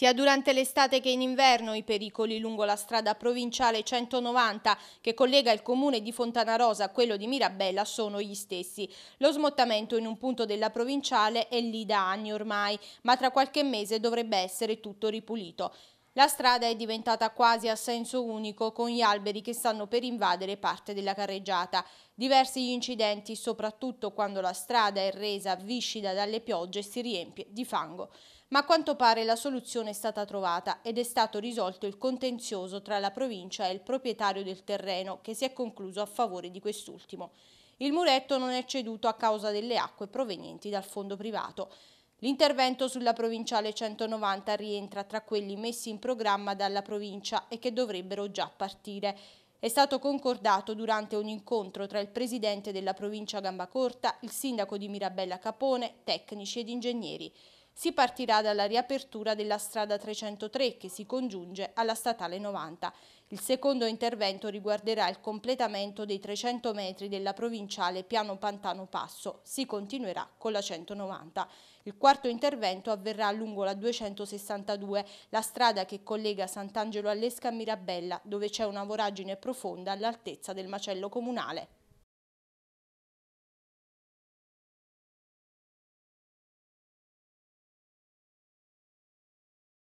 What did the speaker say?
Sia durante l'estate che in inverno i pericoli lungo la strada provinciale 190 che collega il comune di Fontanarosa a quello di Mirabella sono gli stessi. Lo smottamento in un punto della provinciale è lì da anni ormai, ma tra qualche mese dovrebbe essere tutto ripulito. La strada è diventata quasi a senso unico con gli alberi che stanno per invadere parte della carreggiata. Diversi gli incidenti, soprattutto quando la strada è resa viscida dalle piogge e si riempie di fango. Ma a quanto pare la soluzione è stata trovata ed è stato risolto il contenzioso tra la provincia e il proprietario del terreno che si è concluso a favore di quest'ultimo. Il muretto non è ceduto a causa delle acque provenienti dal fondo privato. L'intervento sulla provinciale 190 rientra tra quelli messi in programma dalla provincia e che dovrebbero già partire. È stato concordato durante un incontro tra il presidente della provincia Gambacorta, il sindaco di Mirabella Capone, tecnici ed ingegneri. Si partirà dalla riapertura della strada 303 che si congiunge alla statale 90. Il secondo intervento riguarderà il completamento dei 300 metri della provinciale Piano Pantano Passo. Si continuerà con la 190. Il quarto intervento avverrà lungo la 262, la strada che collega Sant'Angelo Allesca a Mirabella, dove c'è una voragine profonda all'altezza del macello comunale.